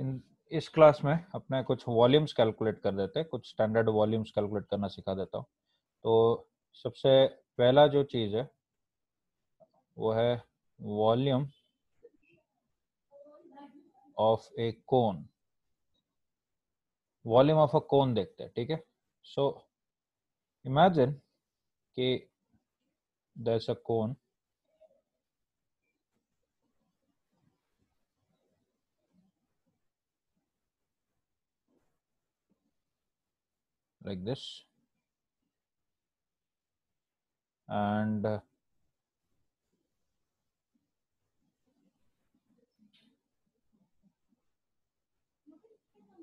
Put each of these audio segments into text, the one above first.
इन इस क्लास में अपने कुछ वॉल्यूम्स कैलकुलेट कर देते हैं कुछ स्टैंडर्ड वॉल्यूम्स कैलकुलेट करना सिखा देता हूँ तो सबसे पहला जो चीज़ है वो है volume of a cone volume of a cone देखते हैं ठीक है सो इमेजिन कि दैस अ कोन like this and uh,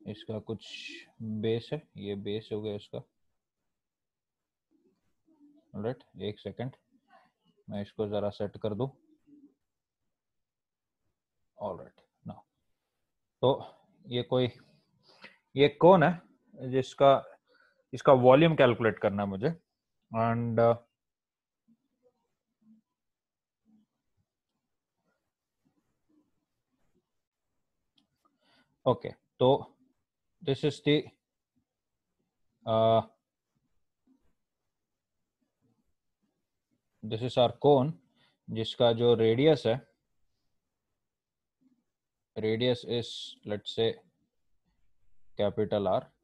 इसका कुछ बेस है ये बेस हो गया इसका राइट एक सेकंड मैं इसको ज़रा सेट कर दू ऑल राइट ना तो ये कोई ये कौन है जिसका इसका वॉल्यूम कैलकुलेट करना है मुझे एंड ओके uh, तो this is the this is our cone जिसका जो रेडियस है radius is let's say capital R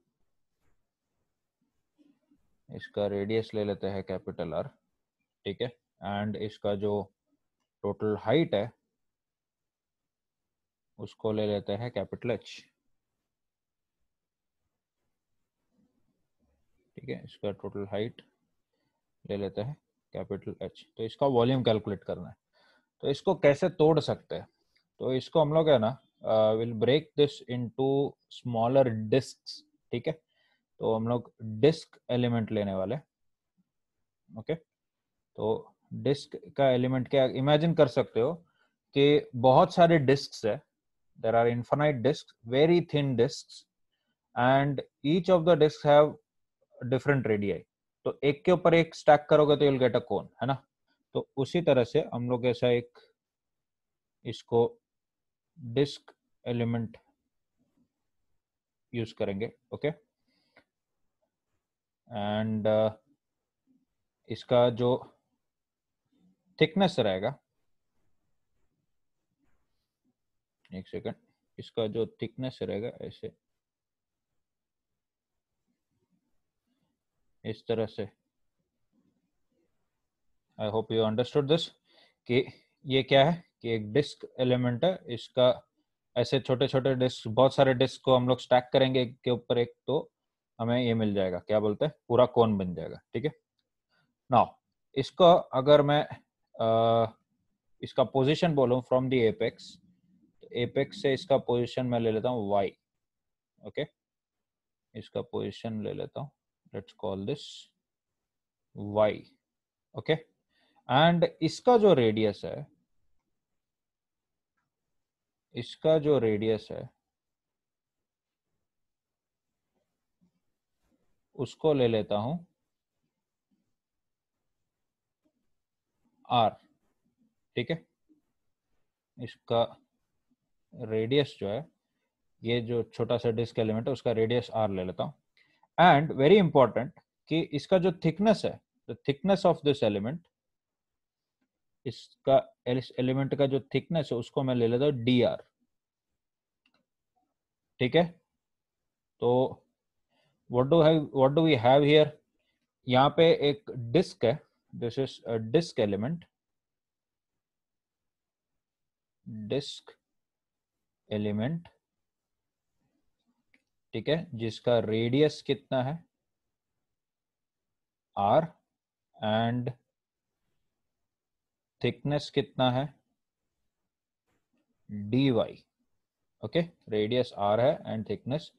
इसका रेडियस ले लेते हैं कैपिटल आर ठीक है एंड इसका जो टोटल हाइट है उसको ले लेते हैं कैपिटल एच ठीक है इसका टोटल हाइट ले लेते हैं कैपिटल एच तो इसका वॉल्यूम कैलकुलेट करना है तो इसको कैसे तोड़ सकते हैं तो इसको हम लोग है ना will break this into smaller disc ठीक है तो हम लोग डिस्क एलिमेंट लेने वाले ओके तो डिस्क का एलिमेंट क्या इमेजिन कर सकते हो कि बहुत सारे डिस्क है there are infinite disc very thin disc and each of the disc have different radii तो एक के ऊपर एक स्टैक करोगे तो यूल गेट अ कोन है ना तो उसी तरह से हम लोग ऐसा एक इसको डिस्क एलिमेंट यूज करेंगे ओके okay? एंड uh, इसका जो थिकनेस रहेगा एक सेकंड इसका जो थिकनेस रहेगा ऐसे इस तरह से I hope you understood this कि ये क्या है कि एक डिस्क एलिमेंट है इसका ऐसे छोटे छोटे डिस्क बहुत सारे डिस्क को हम लोग स्टैक करेंगे एक के ऊपर एक तो हमें ये मिल जाएगा क्या बोलते हैं पूरा कौन बन जाएगा ठीक है ना इसको अगर मैं आ, इसका पोजिशन बोलूँ फ्रॉम दी एपेक्स एपेक्स से इसका पोजिशन मैं ले लेता हूँ वाई ओके इसका पोजिशन ले लेता हूँ let's call this Y okay and इसका जो रेडियस है इसका जो रेडियस है उसको ले लेता हूं आर ठीक है इसका रेडियस जो है ये जो छोटा सा डिस्क एलिमेंट है उसका रेडियस आर ले लेता हूं एंड वेरी इंपॉर्टेंट कि इसका जो थिकनेस है the thickness of this element इसका इस एलिमेंट का जो थिकनेस है उसको मैं ले लेता हूं डी ठीक है तो what do have what do we have here यहाँ पे एक डिस्क है this is a disc element disc element ठीक है जिसका रेडियस कितना है आर एंड थिकनेस कितना है D Y okay radius R है एंड थिकनेस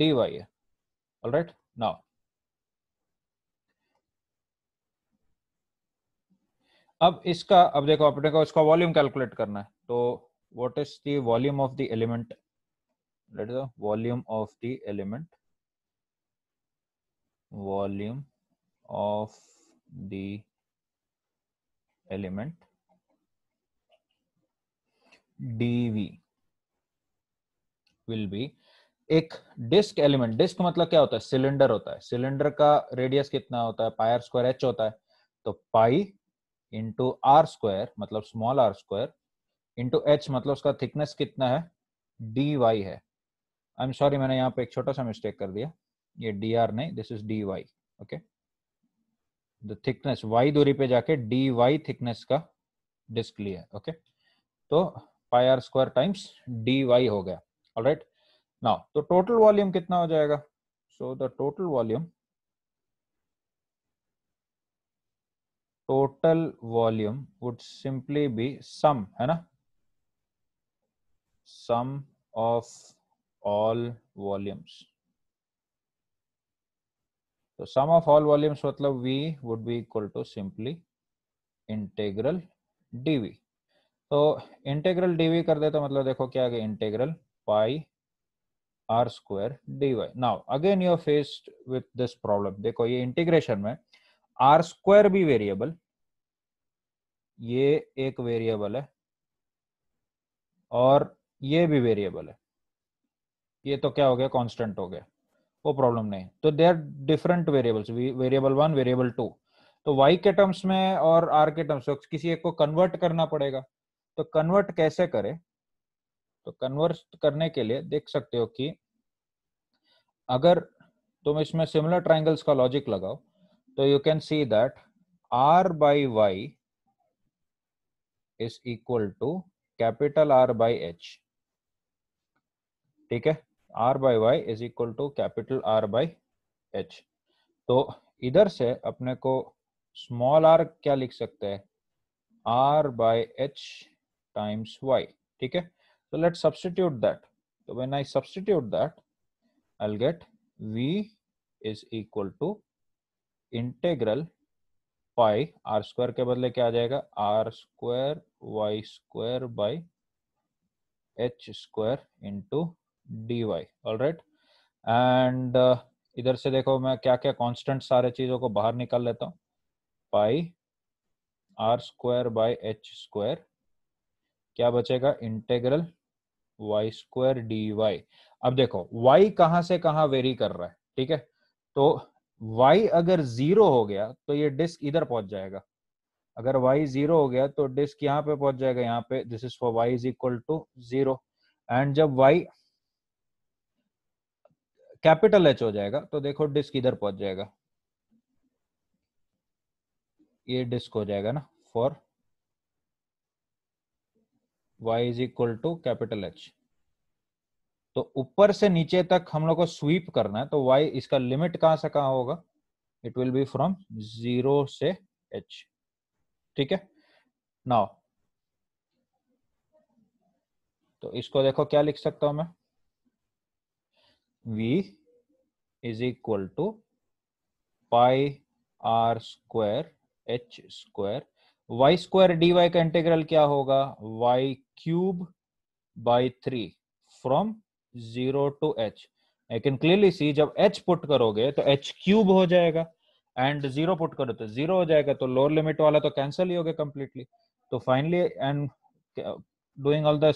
डी वाई है all right now अब इसका अब देखो अपने को इसका वॉल्यूम कैलकुलेट करना है तो what is the volume of the element let is volume of the element volume of the element dv will be एक डिस्क एलिमेंट डिस्क मतलब क्या होता है सिलेंडर होता है सिलेंडर का रेडियस कितना होता है पाई आर स्क्वायर एच होता है तो पाई इंटू आर स्क्वायर मतलब small R square into H मतलब उसका थिकनेस कितना है डी वाई है आई एम सॉरी मैंने यहाँ पे एक छोटा सा मिस्टेक कर दिया ये डी आर नहीं this is D Y okay the thickness Y दूरी पे जाके डी वाई थिकनेस का डिस्क लिया ओके okay? तो pi are square times D Y हो गया ऑलराइट right? नाउ तो टोटल वॉल्यूम कितना हो जाएगा so the total volume total volume would simply be sum है ना सम ऑफ ऑल वॉल्यूम्स तो सम ऑफ ऑल वॉल्यूम्स मतलब v would be equal to simply integral DV तो integral DV कर दे तो मतलब देखो क्या integral pi are square D Y now again you are faced with this problem देखो ये इंटीग्रेशन में आर स्क्वायर भी वेरिएबल ये एक वेरिएबल है और ये भी वेरिएबल है ये तो क्या हो गया कांस्टेंट हो गया वो प्रॉब्लम नहीं तो they are different variables variable one variable two तो वाई के टर्म्स में और आर के टर्म्स में किसी एक को कन्वर्ट करना पड़ेगा तो कन्वर्ट कैसे करें तो कन्वर्ट करने के लिए देख सकते हो कि अगर तुम इसमें सिमिलर ट्राइंगल्स का लॉजिक लगाओ तो you can see that R by Y is equal to capital R by H ठीक है R by Y is equal to capital R by H तो इधर से अपने को स्मॉल आर क्या लिख सकते हैं R by H times Y ठीक है So let's substitute that. So when I substitute that, I'll get V is equal to integral pi are square के बदले क्या आ जाएगा R square Y square by H square into D Y all right and इधर से देखो मैं क्या क्या कांस्टेंट सारे चीजों को बाहर निकाल लेता हूँ pi are square by H square क्या बचेगा integral Y square D Y अब देखो y कहां से कहाँ वेरी कर रहा है ठीक है तो वाई अगर जीरो हो गया तो ये डिस्क इधर पहुंच जाएगा अगर वाई जीरो हो गया तो डिस्क यहाँ पे पहुंच जाएगा यहाँ पे this is for Y is equal to zero and जब वाई कैपिटल एच हो जाएगा तो देखो डिस्क इधर पहुंच जाएगा ये डिस्क हो जाएगा ना for y is equal to capital H तो ऊपर से नीचे तक हम लोग को स्वीप करना है तो y इसका लिमिट कहां से कहां होगा it will be from zero से h ठीक है नाउ तो इसको देखो क्या लिख सकता हूं मैं v is equal to pi are square h square Y square D y का इंटीग्रल क्या होगा y cube by three from zero to h I can clearly see जब एच पुट करोगे तो एच क्यूब हो जाएगा एंड जीरो पुट करो तो जीरो हो जाएगा तो लोअर लिमिट वाला तो कैंसिल ही हो गया कंप्लीटली तो finally and doing all the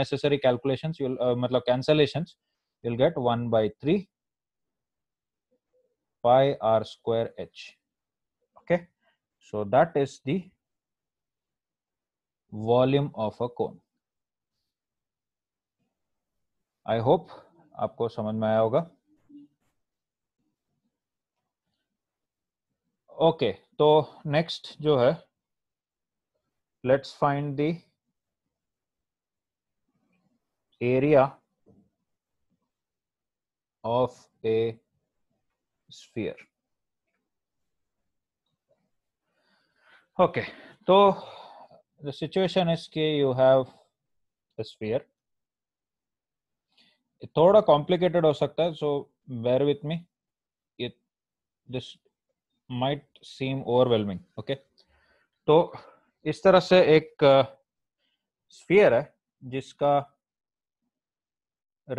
necessary calculation मतलब cancellation cancellations get one by three pi are square h okay okay So that is the volume of a cone I hope आपको समझ में आया होगा okay okay, तो next जो है let's find the area of a sphere Okay, so the situation is कि you have a sphere. थोड़ा complicated हो सकता है, so bear with me. It this might seem overwhelming. Okay, तो इस तरह से एक स्फीयर है जिसका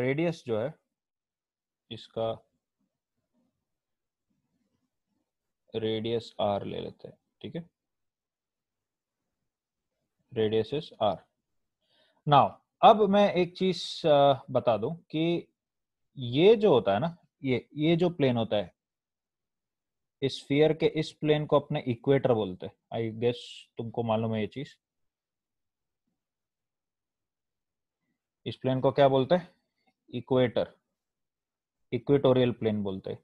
रेडियस जो है इसका रेडियस आर ले लेते हैं ठीक है इज आर नाउ अब मैं एक चीज बता दूं कि ये जो होता है ना ये ये जो प्लेन होता है इस फियर के इस प्लेन को अपने इक्वेटर बोलते हैं आई गेस तुमको मालूम है ये चीज इस प्लेन को क्या बोलते हैं इक्वेटर इक्वेटोरियल प्लेन बोलते हैं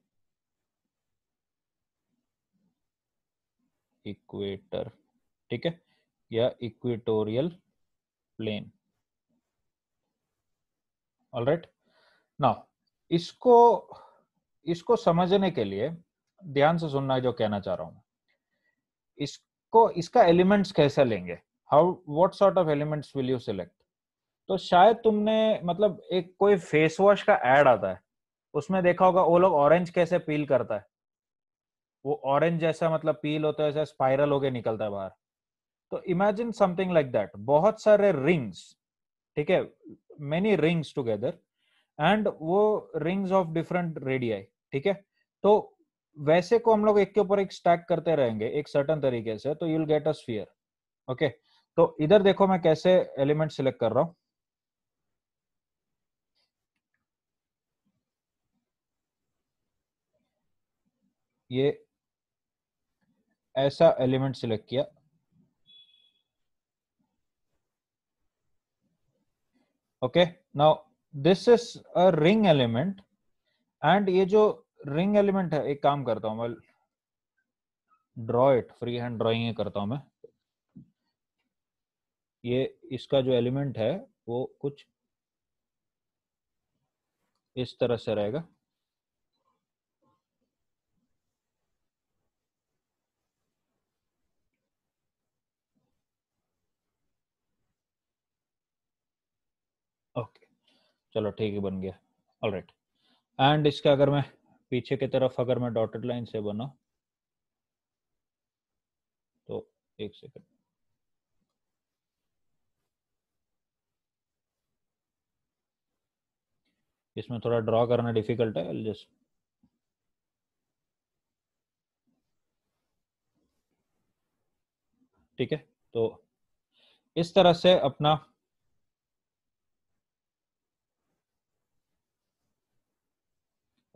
इक्वेटर ठीक है या equatorial plane all right now इसको इसको समझने के लिए ध्यान से सुनना जो कहना चाह रहा हूं इसको इसका एलिमेंट्स कैसे लेंगे how what sort of elements will you select तो शायद तुमने मतलब एक कोई फेस वॉश का एड आता है उसमें देखा होगा वो लोग ऑरेंज कैसे पील करता है वो ऑरेंज जैसा मतलब पील होता है स्पाइरल होके निकलता है बाहर तो इमेजिन समथिंग लाइक दैट बहुत सारे रिंग्स ठीक है मेनी रिंग्स टुगेदर एंड वो रिंग्स ऑफ डिफरेंट रेडियाई ठीक है तो वैसे को हम लोग एक के ऊपर एक स्टैक करते रहेंगे एक सर्टन तरीके से तो you'll get a sphere okay तो इधर देखो मैं कैसे एलिमेंट सिलेक्ट कर रहा हूं ये ऐसा एलिमेंट सिलेक्ट किया okay now this is a ring element and ye jo ring element hai ek kaam karta hu मैं draw it free hand drawing karta hu हूँ ye iska jo element hai wo kuch is tarah se rahega चलो ठीक ही बन गया all right and इसका अगर मैं पीछे की तरफ अगर मैं डॉटेड लाइन से बना तो एक सेकेंड इसमें थोड़ा ड्रॉ करना डिफिकल्ट है जस्ट ठीक है तो इस तरह से अपना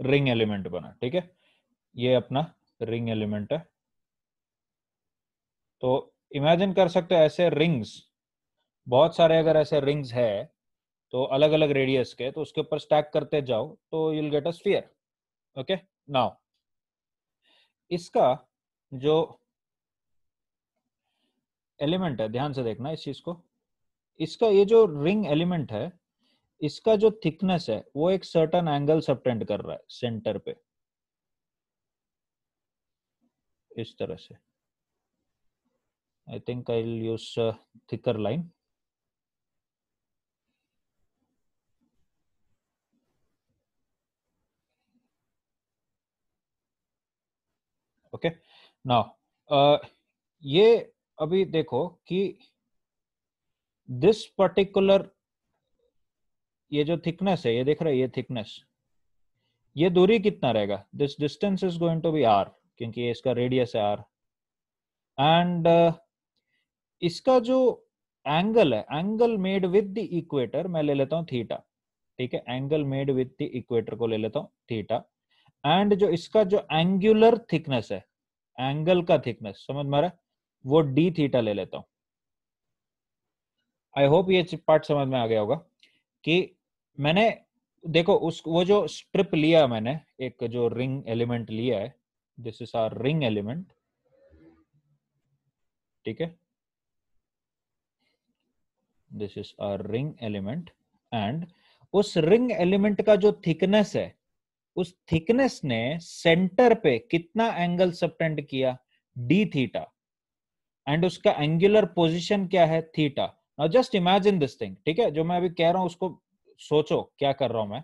रिंग एलिमेंट बना ठीक है ये अपना रिंग एलिमेंट है तो इमेजिन कर सकते हो ऐसे रिंग्स बहुत सारे अगर ऐसे रिंग्स है तो अलग अलग रेडियस के तो उसके ऊपर स्टैक करते जाओ तो you'll get a sphere okay now इसका जो एलिमेंट है ध्यान से देखना इस चीज को इसका ये जो रिंग एलिमेंट है इसका जो थिकनेस है वो एक सर्टन एंगल सबटेंड कर रहा है सेंटर पे इस तरह से I think I will use thicker line okay now ये अभी देखो कि दिस पर्टिकुलर ये जो थिकनेस है ये देख रहे ये थिकनेस ये दूरी कितना रहेगा this distance is going to be r क्योंकि इसका रेडियस है आर एंड uh, इसका जो एंगल है angle made with the equator मैं ले लेता हूं थीटा ठीक है angle made with the equator को ले लेता हूं थीटा एंड जो इसका जो एंगुलर थिकनेस है एंगल का थिकनेस समझ में मारा वो डी थीटा ले लेता हूं आई होप ये पार्ट समझ में आ गया होगा कि मैंने देखो उस वो जो स्ट्रिप लिया मैंने एक जो रिंग एलिमेंट लिया है this is our ring element ठीक है this is our ring element and उस रिंग एलिमेंट का जो थिकनेस है उस थिकनेस ने सेंटर पे कितना एंगल सबटेंड किया डी थीटा एंड उसका एंगुलर पोजीशन क्या है theta now just imagine this thing ठीक है जो मैं अभी कह रहा हूं उसको सोचो क्या कर रहा हूं मैं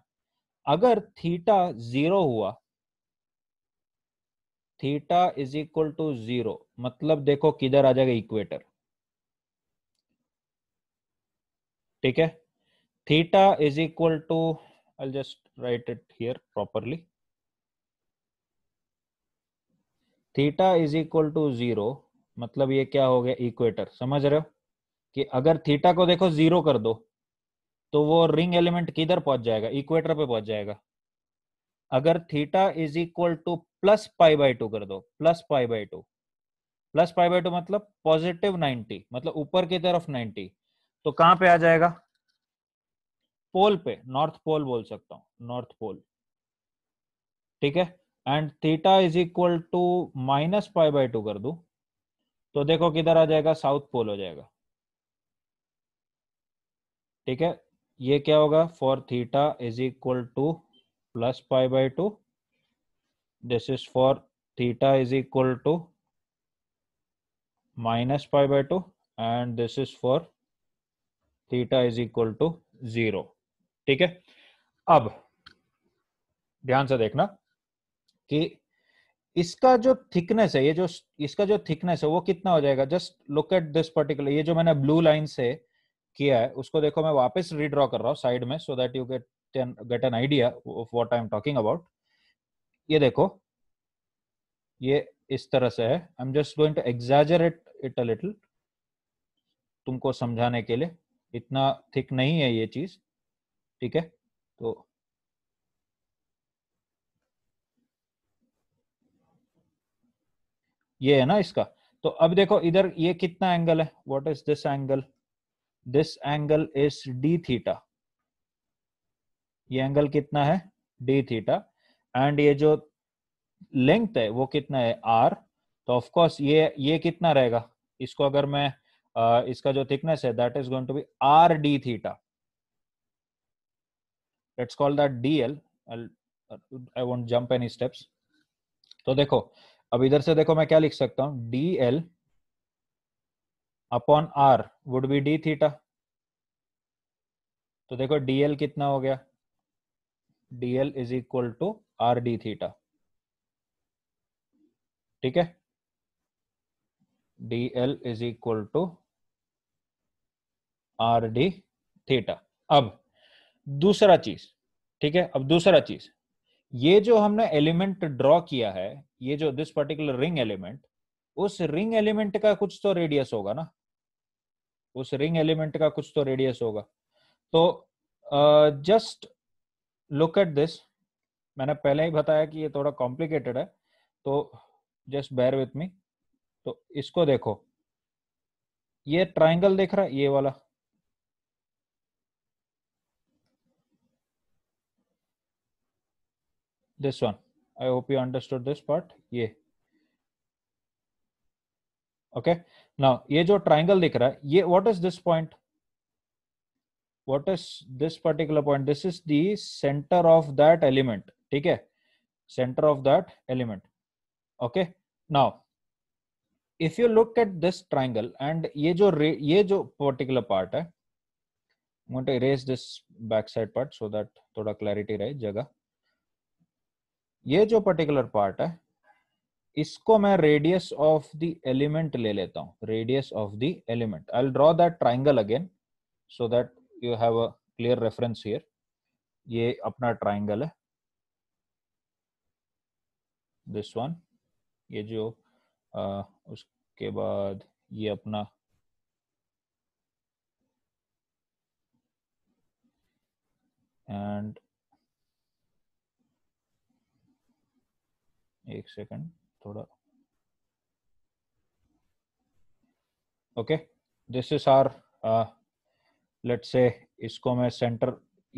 अगर थीटा जीरो हुआ theta is equal to zero मतलब देखो किधर आ जाएगा इक्वेटर ठीक है theta is equal to I just write it here properly theta is equal to zero मतलब ये क्या हो गया इक्वेटर समझ रहे हो कि अगर थीटा को देखो जीरो कर दो तो वो रिंग एलिमेंट किधर पहुंच जाएगा इक्वेटर पे पहुंच जाएगा अगर theta is equal to plus pi by two कर दो plus pi by two plus pi by two मतलब पॉजिटिव 90 मतलब ऊपर की तरफ 90 तो कहां पे आ जाएगा पोल पे नॉर्थ पोल बोल सकता हूं नॉर्थ पोल ठीक है and theta is equal to minus pi by two कर दू तो देखो किधर आ जाएगा साउथ पोल हो जाएगा ठीक है ये क्या होगा for theta is equal to plus pi by two this is for theta is equal to minus pi by two and this is for theta is equal to zero ठीक है अब ध्यान से देखना कि इसका जो थिकनेस है ये जो इसका जो थिकनेस है वो कितना हो जाएगा just look at this particular ये जो मैंने ब्लू लाइन से किया है उसको देखो मैं वापस रिड्रॉ कर रहा हूँ साइड में so that you get get an idea of what I am talking about ये देखो ये इस तरह से है I am just going to exaggerate it a little तुमको समझाने के लिए इतना थिक नहीं है ये चीज ठीक है तो ये है ना इसका तो अब देखो इधर ये कितना एंगल है what is this angle this angle is d theta ये एंगल कितना है डी थीटा एंड ये जो लेंथ है वो कितना है आर तो ऑफ कोर्स ये ये कितना रहेगा इसको अगर मैं आ, इसका जो थिकनेस है that is going to be r d theta let's call that d l I won't jump any steps तो देखो अब इधर से देखो मैं क्या लिख सकता हूं d l upon r would be d theta तो देखो डीएल कितना हो गया d l is equal to r d theta ठीक है d l is equal to r d theta अब दूसरा चीज ठीक है अब दूसरा चीज ये जो हमने एलिमेंट ड्रॉ किया है ये जो दिस पर्टिकुलर रिंग एलिमेंट उस रिंग एलिमेंट का कुछ तो रेडियस होगा ना उस रिंग एलिमेंट का कुछ तो रेडियस होगा तो जस्ट लुक एट दिस मैंने पहले ही बताया कि ये थोड़ा कॉम्प्लिकेटेड है तो जस्ट बेयर विथ मी तो इसको देखो ये ट्राइंगल देख रहा है ये वाला this one I hope you understood this part ये ओके okay? ना ये जो ट्राइंगल दिख रहा है ये what is this point what is this particular point this is the centre of that element ठीक है centre of that element okay now if you look at this triangle and ये जो ये जो पर्टिकुलर पार्ट है I'm going to erase this backside part so that थोड़ा clarity रहे जगह ये जो पर्टिकुलर पार्ट है इसको मैं रेडियस ऑफ द एलिमेंट ले लेता हूं radius of the element I draw that triangle again so that you have a clear reference here ये अपना ट्राइंगल है दिस वन ये जो आ, उसके बाद ये अपना एंड एक सेकंड थोड़ा okay this is r let say इसको मैं सेंटर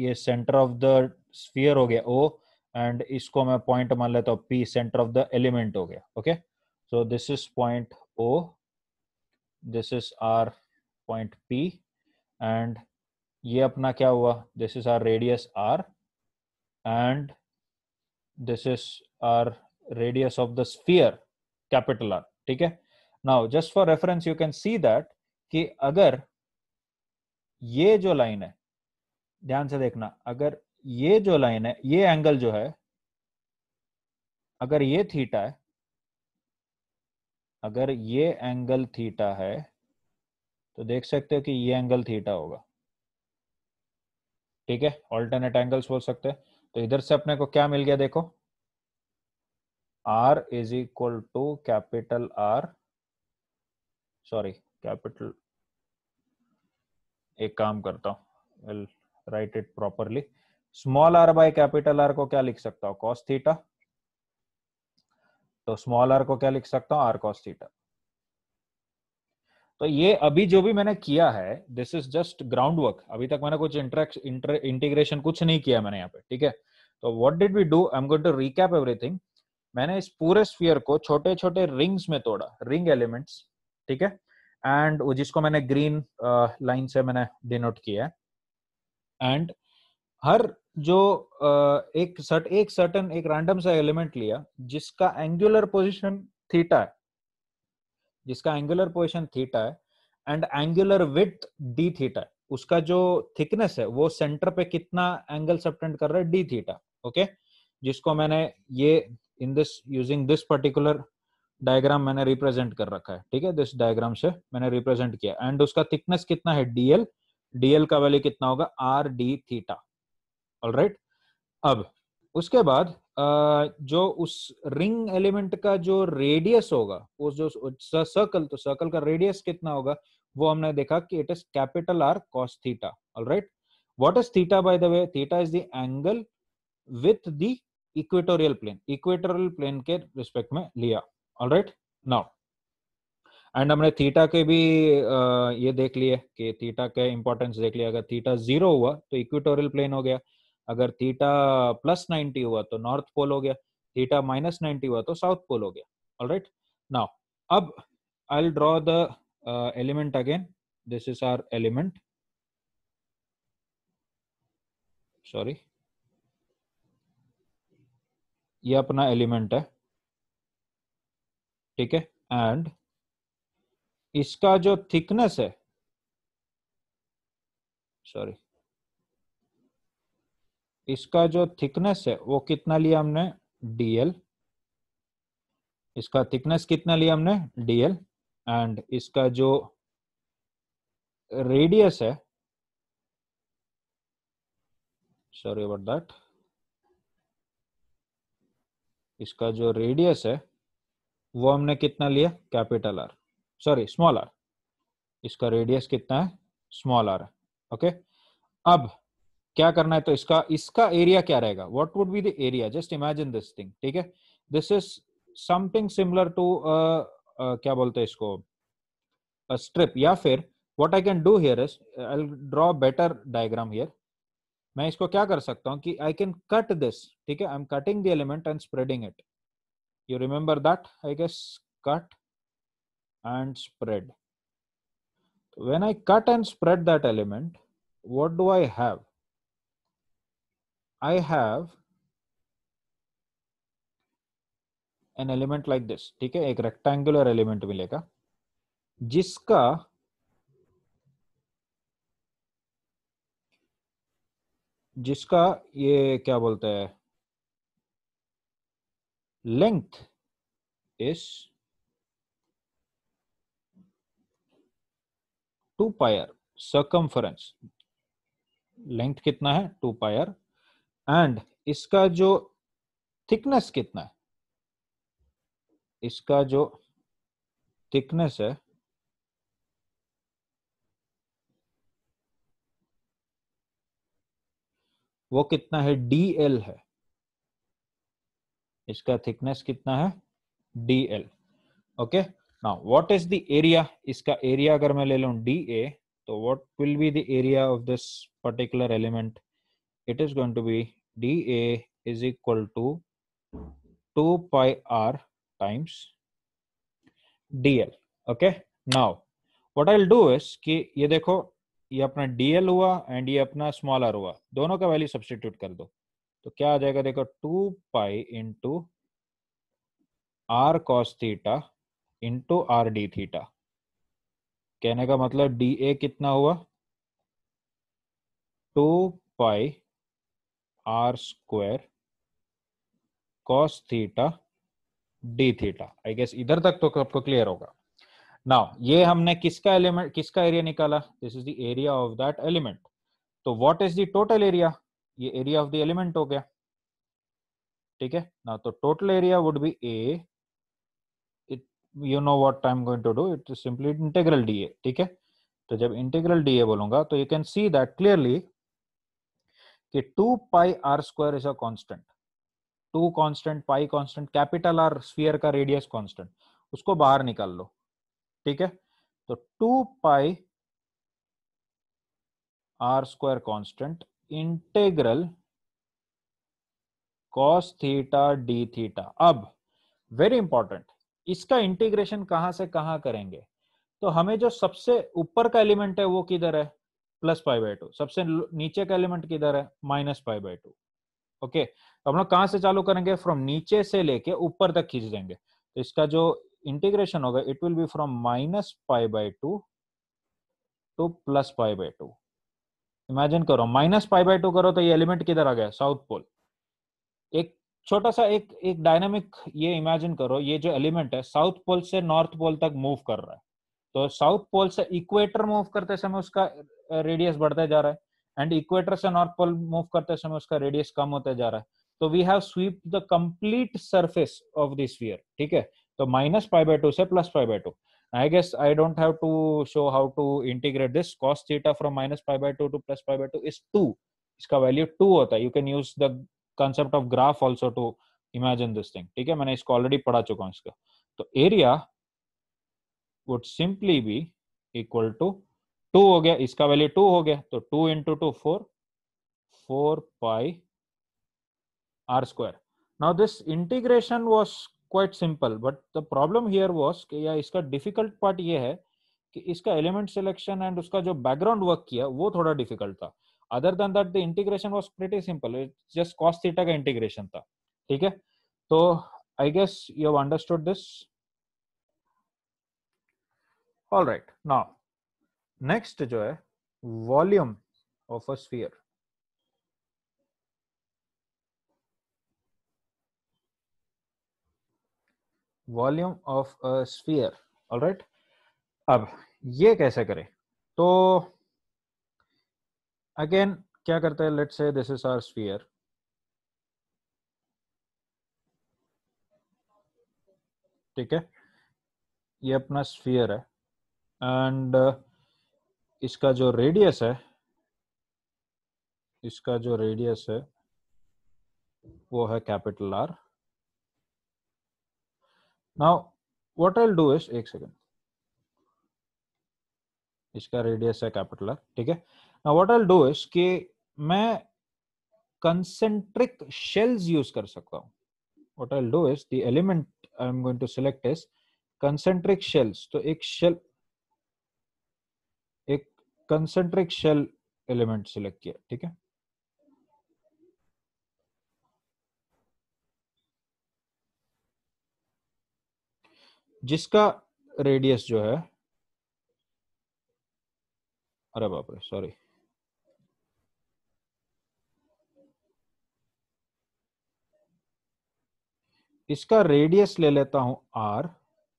ये सेंटर ऑफ द the हो गया ओ एंड इसको मैं पॉइंट मान लेता हूँ P centre of the element हो गया okay so this is point O this is our point P and ये अपना क्या हुआ this is our radius r and this is our radius of the sphere capital R ठीक है now just for reference you can see that कि अगर ये जो लाइन है ध्यान से देखना अगर ये जो लाइन है ये एंगल जो है अगर ये थीटा है अगर ये एंगल थीटा है तो देख सकते हो कि ये एंगल थीटा होगा ठीक है ऑल्टरनेट एंगल्स बोल सकते हैं तो इधर से अपने को क्या मिल गया देखो r is equal to capital r sorry capital एक काम करता हूं will write it properly small r by capital R को क्या लिख सकता हूं कॉस थीटा तो स्मॉल आर को क्या लिख सकता हूं आर कॉस थीटा तो ये अभी जो भी मैंने किया है this is just ground work अभी तक मैंने कुछ इंटरेक्ट इंटीग्रेशन कुछ नहीं किया मैंने यहाँ पे ठीक है तो what did we do I am going to recap everything मैंने इस पूरे स्फीयर को छोटे छोटे रिंग्स में तोड़ा रिंग एलिमेंट्स ठीक है एंड जिसको मैंने ग्रीन लाइन uh, से मैंने डिनोट किया है एंड हर जो uh, एक सर्ट एक सर्टन एक रैंडम सा एलिमेंट लिया जिसका एंगुलर पोजिशन थीटा है जिसका एंगुलर पोजिशन थीटा है and angular width d theta है उसका जो थिकनेस है वो सेंटर पे कितना एंगल सब्टेंड कर रहा है डी थीटा ओके जिसको मैंने ये in this using this particular diagram मैंने रिप्रेजेंट कर रखा है ठीक है दिस डायग्राम से मैंने रिप्रेजेंट किया एंड उसका थिकनेस कितना है डीएल डीएल का वैल्यू कितना होगा r d theta all right अब उसके बाद जो उस रिंग एलिमेंट का जो रेडियस होगा उस जो सर्कल तो सर्कल का रेडियस कितना होगा वो हमने देखा कि it is capital R cos theta all right what is theta by the way theta is the angle with the equatorial plane equatorial plane के रिस्पेक्ट में लिया ऑल राइट नाउ एंड हमने थीटा के भी ये देख लिए कि थीटा के इंपॉर्टेंस देख लिया अगर थीटा जीरो हुआ तो इक्वेटोरियल प्लेन हो गया अगर थीटा प्लस नाइन्टी हुआ तो नॉर्थ पोल हो गया थीटा माइनस नाइन्टी हुआ तो साउथ पोल हो गया ऑल राइट नाउ अब I will draw the element again this is are element sorry ये अपना एलिमेंट है ठीक है एंड इसका जो थिकनेस है सॉरी इसका जो थिकनेस है वो कितना लिया हमने डीएल इसका थिकनेस कितना लिया हमने डीएल एंड इसका जो रेडियस है सॉरी अबाउट दैट इसका जो रेडियस है वो हमने कितना लिया capital R sorry small r इसका रेडियस कितना है स्मॉल आर ओके अब क्या करना है तो इसका इसका एरिया क्या रहेगा what would be the area just imagine this thing ठीक है this is something similar to क्या बोलते हैं इसको स्ट्रिप या फिर what I can do here is I draw better diagram here मैं इसको क्या कर सकता हूँ कि आई कैन कट दिस ठीक है I am cutting the element and spreading it you remember that I guess cut and spread when I cut and spread that element what do I have I have an element like this ठीक है एक rectangular element मिलेगा जिसका जिसका ये क्या बोलते हैं length is two pi r circumference length कितना है टू पायर एंड इसका जो थिकनेस कितना है इसका जो थिकनेस है वो कितना है डी एल है इसका थिकनेस कितना है डी एल ओके ना वॉट इज द एरिया इसका एरिया अगर मैं ले लू डी ए तो what will be the area of this particular element it is going to be d is equal to two pi r times dl okay okay now i'll I do कि ये देखो ये अपना DL हुआ and ये अपना small are हुआ दोनों का वैल्यू सब्सटीट्यूट कर दो तो क्या आ जाएगा देखो two pi into r cos theta into r d theta कहने का मतलब डी ए कितना हुआ two pi are square cos theta d theta I guess इधर तक तो आपको क्लियर होगा नाउ ये हमने किसका एलिमेंट किसका एरिया निकाला this is the area of that element तो what is the total area ये एरिया ऑफ द एलिमेंट हो गया ठीक है ना तो total area would be uh it you know what I am going to do it simply integral d A ठीक है तो जब इंटीग्रल डीए बोलूंगा तो you can see that clearly कि two pi are square is a constant two constant pi constant capital R sphere का radius constant उसको बाहर निकाल लो ठीक है तो two pi are square constant integral cos theta d theta अब वेरी इंपॉर्टेंट इसका इंटीग्रेशन कहां से कहां करेंगे तो हमें जो सबसे ऊपर का एलिमेंट है वो किधर है प्लस पाई बाई टू सबसे नीचे का एलिमेंट किधर है minus pi by two okay तो हम लोग कहां से चालू करेंगे फ्रॉम नीचे से लेके ऊपर तक खींच देंगे तो इसका जो इंटीग्रेशन होगा it will be from minus pi by two to plus pi by two imagine करो माइनस पाई बाय टू करो तो ये एलिमेंट किधर आ गया साउथ पोल एक छोटा सा एक एक डायनामिक ये इमेजिन करो ये जो एलिमेंट है साउथ पोल से नॉर्थ पोल तक मूव कर रहा है तो साउथ पोल से इक्वेटर मूव करते समय उसका रेडियस बढ़ता जा रहा है एंड इक्वेटर से नॉर्थ पोल मूव करते समय उसका रेडियस कम होता जा रहा है तो we have sweep the complete surface of this sphere ठीक है तो माइनस फाइव बाई टू से plus five by two I guess I don't have to show how to integrate this cos theta from minus five by two to plus five by two is two इसका value two होता है you can use the concept of graph also to imagine this thing ठीक है मैंने इसको already पढ़ा चुका हूँ इसका तो area would simply be equal to two हो गया इसका वैल्यू टू हो गया तो two into two four four pi are square now this integration was quite simple but the problem here was कि या इसका डिफिकल्ट पार्ट ये है कि इसका एलिमेंट सिलेक्शन एंड उसका जो बैकग्राउंड वर्क किया वो थोड़ा डिफिकल्ट था other than that the integration was pretty simple it just cos theta का इंटीग्रेशन था ठीक है तो I guess you have understood this all right now next जो है volume of a sphere volume of a sphere all right अब ये कैसे करें तो अगेन क्या करते हैं लेट से दिस इज आर स्फीयर ठीक है ये अपना स्फीयर है एंड uh, इसका जो रेडियस है इसका जो रेडियस है वो है capital r now what i'll do is एक second इसका रेडियस है कैपिटल आर ठीक है ना व्हाट आई डू इज कि मैं कंसेंट्रिक शेल्स यूज कर सकता हूं what I do is the element I am going to select is concentric shells तो एक शेल एक कंसेंट्रिक शेल एलिमेंट सिलेक्ट किया ठीक है जिसका रेडियस जो है अरे बाप रे सॉरी इसका रेडियस ले लेता हूं आर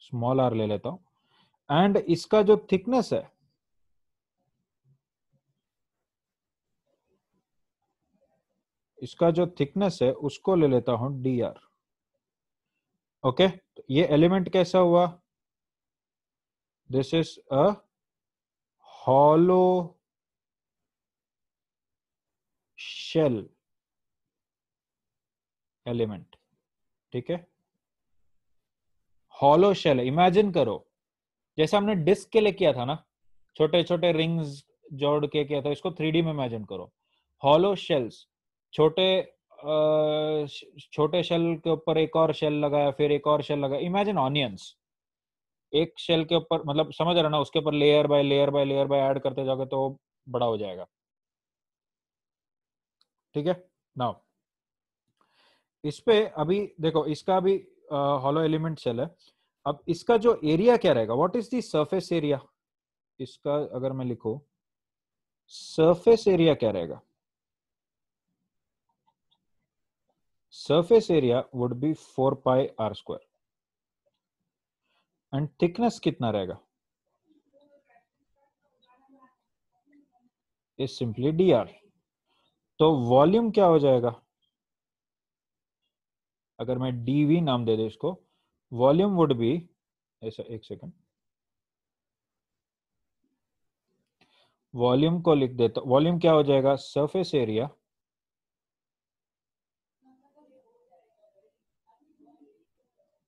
स्मॉल आर ले लेता हूं एंड इसका जो थिकनेस है इसका जो थिकनेस है उसको ले लेता हूं डी आर ओके okay? तो ये एलिमेंट कैसा हुआ this is a hollow shell element ठीक है हॉलो शेल इमेजिन करो जैसे हमने डिस्क के लिए किया था ना छोटे छोटे रिंग्स जोड़ के किया था इसको थ्री में इमेजिन करो हॉलो शेल्स छोटे छोटे शेल के ऊपर एक और शेल लगाया फिर एक और शेल लगाया इमेजिन ऑनियंस एक शेल के ऊपर मतलब समझ रहे ना उसके ऊपर layer by layer by layer by add करते जाओगे तो बड़ा हो जाएगा ठीक है नाउ इस पे अभी देखो इसका भी हॉलो एलिमेंट सेल है अब इसका जो एरिया क्या रहेगा what is the surface area इसका अगर मैं लिखू सरफेस एरिया क्या रहेगा surface area would be 4 pi r square and thickness kitna rahega is simply dr तो वॉल्यूम क्या हो जाएगा अगर मैं dv नाम दे दे इसको वॉल्यूम वुड बी ऐसा एक सेकंड वॉल्यूम को लिख देता वॉल्यूम क्या हो जाएगा सरफेस एरिया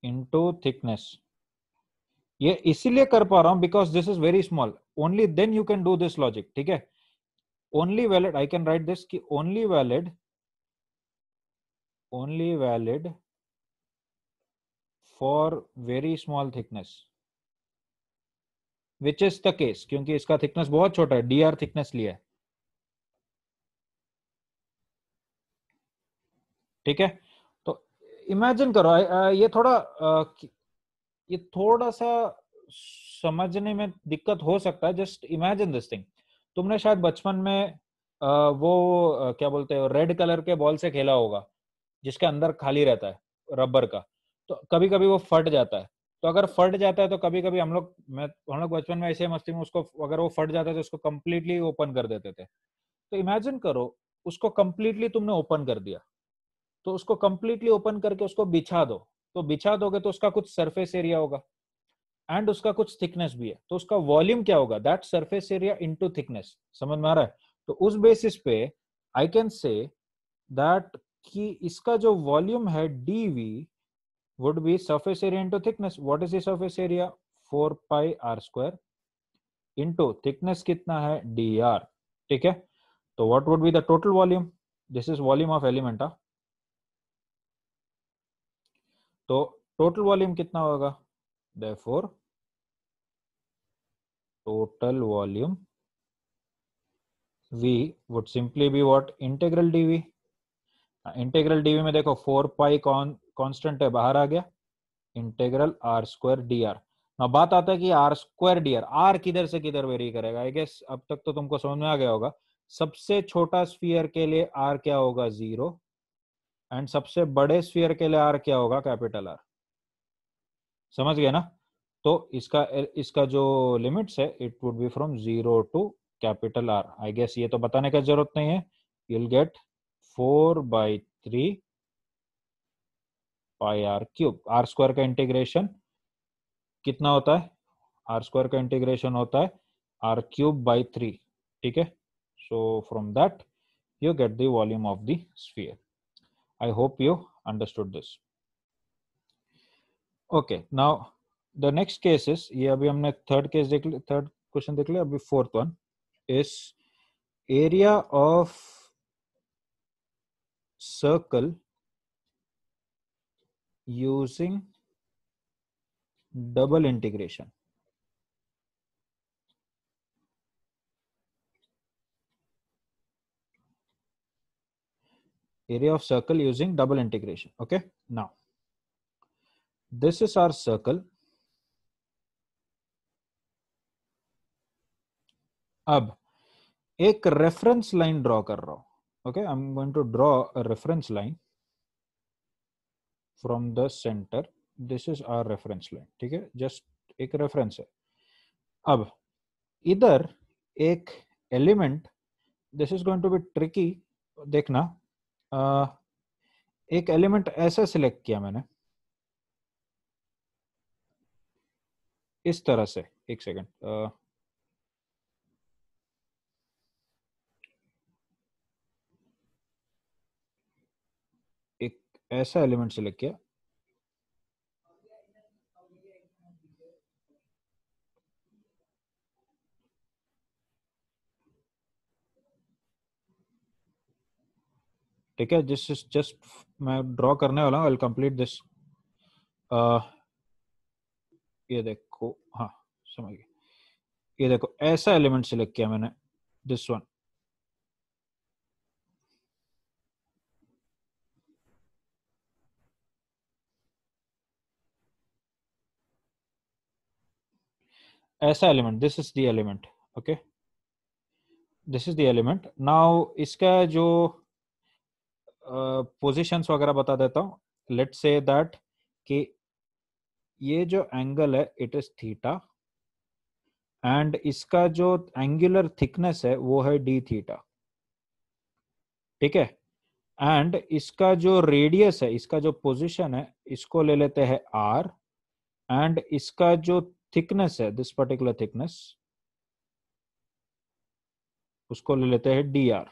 into thickness ये इसीलिए कर पा रहा हूं because this is very small only then you can do this logic ठीक है only valid I can write this की only valid only valid for very small thickness which is the case क्योंकि इसका थिकनेस बहुत छोटा है d are thickness लिया है ठीक है इमेजिन करो ये थोड़ा ये थोड़ा सा समझने में दिक्कत हो सकता है जस्ट इमेजिन दिस थिंग तुमने शायद बचपन में वो क्या बोलते हैं रेड कलर के बॉल से खेला होगा जिसके अंदर खाली रहता है रबर का तो कभी कभी वो फट जाता है तो अगर फट जाता है तो कभी कभी हम लोग मैं हम लोग बचपन में ऐसे मस्ती में उसको अगर वो फट जाता है तो उसको कम्प्लीटली ओपन कर देते थे तो इमेजिन करो उसको कम्प्लीटली तुमने ओपन कर दिया तो उसको कंप्लीटली ओपन करके उसको बिछा दो तो बिछा दोगे तो उसका कुछ सरफेस एरिया होगा एंड उसका कुछ थिकनेस भी है तो उसका वॉल्यूम क्या होगा that surface area into thickness समझ में आ रहा है तो उस बेसिस पे आई कैन से दैट कि इसका जो वॉल्यूम है d v would be surface area into thickness what is surface area four pi are square into thickness कितना है डी आर ठीक है तो what would be the total volume this is volume of एलिमेंटा तो total volume कितना होगा therefore total volume v would simply be what integral d v integral d v में देखो फोर पाई कॉन्स्टेंट है बाहर आ गया integral r square d are ना बात आता है कि r square d r r किधर से किधर वेरी करेगा आई गेस अब तक तो तुमको समझ में आ गया होगा सबसे छोटा स्फीयर के लिए आर क्या होगा जीरो एंड सबसे बड़े स्फीयर के लिए आर क्या होगा कैपिटल आर समझ गए ना तो इसका इसका जो लिमिट्स है it would be from zero to capital r I guess ये तो बताने की जरूरत नहीं है you'll get four by three pi r cube r square का इंटीग्रेशन कितना होता है आर स्क्वायर का इंटीग्रेशन होता है आर क्यूब बाई थ्री ठीक है so from that you get the volume of the sphere I hope you understood this. Okay, now the next case is ये अभी हमने third case देख third question देख अभी fourth one is area of circle using double integration area of circle using double integration. Okay, now this is our circle. अब एक reference line draw कर रहा हूं okay I am going to draw a reference line from the centre this is our reference line ठीक है just एक reference है अब इधर एक element this is going to be tricky देखना एक एलिमेंट ऐसा सिलेक्ट किया मैंने इस तरह से एक सेकेंड एक ऐसा एलिमेंट सिलेक्ट किया ठीक है दिस इज जस्ट मैं ड्रॉ करने वाला हूँ कंप्लीट दिस ये देखो हाँ समझ गए ये देखो ऐसा एलिमेंट सिलेक्ट किया मैंने दिस वन ऐसा element this is the element okay this is the element now इसका जो पोजिशन वगैरह बता देता हूँ लेट से दैट कि ये जो एंगल है इट इज थीटा एंड इसका जो एंगुलर थिकनेस है वो है डी थीटा ठीक है एंड इसका जो रेडियस है इसका जो पोजिशन है इसको ले लेते हैं आर एंड इसका जो थिकनेस है दिस पर्टिकुलर थिकनेस उसको ले लेते हैं d r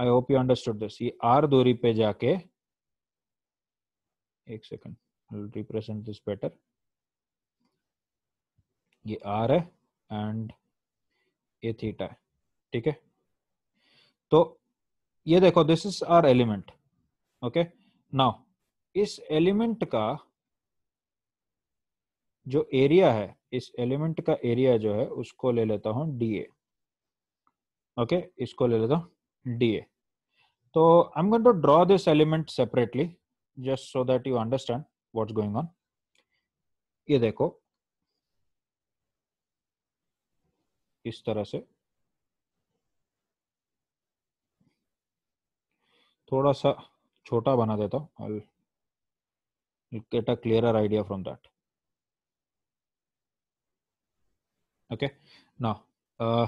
I hope you understood this ये आर दूरी पे जाके एक सेकंड रिप्रेजेंट दिस बेटर ये आर है एंड ये थीटा है ठीक है तो ये देखो this is are element okay now इस एलिमेंट का जो एरिया है इस एलिमेंट का एरिया जो है उसको ले लेता हूं डीए ओके okay? इसको ले लेता हूं DA. So I'm going to draw this element separately just so that you understand what's going on. ye dekho is tarah se thoda sa छोटा bana deta हूँ I'll get a clearer idea from that. Okay, now uh,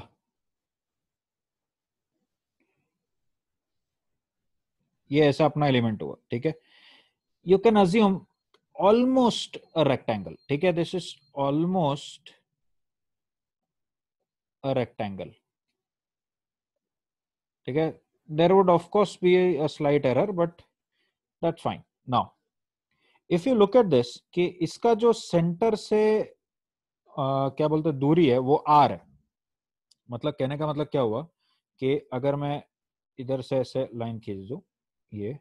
ये ऐसा अपना element हुआ ठीक है you can assume almost a rectangle ठीक है this is almost a rectangle ठीक है there would of course be a slight error but but fine now if you look at this कि इसका जो सेंटर से आ, क्या बोलते दूरी है वो आर है मतलब कहने का मतलब क्या हुआ कि अगर मैं इधर से ऐसे लाइन खींच दू ये